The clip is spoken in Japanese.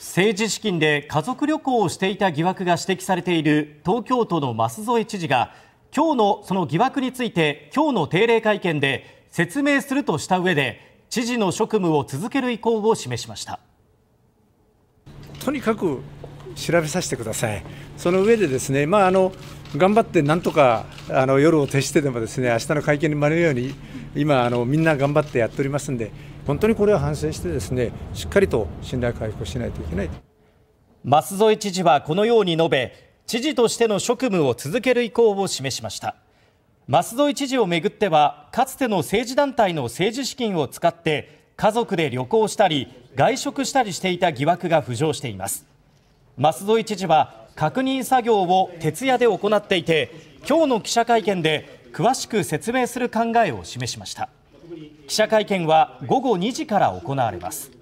政治資金で家族旅行をしていた疑惑が指摘されている東京都の舛添知事が今日のその疑惑について今日の定例会見で説明するとした上で知事の職務を続ける意向を示しましたとにかく調べさせてください、その上でですね、まあ、あの頑張ってなんとかあの夜を徹してでもですね明日の会見に間に合うように今あのみんな頑張ってやっておりますんで本当にこれは反省してですねしっかりと信頼回復しないといけない舛添知事はこのように述べ知事としての職務を続ける意向を示しました舛添知事をめぐってはかつての政治団体の政治資金を使って家族で旅行したり外食したりしていた疑惑が浮上しています舛添知事は確認作業を徹夜で行っていて今日の記者会見で詳しく説明する考えを示しました記者会見は午後2時から行われます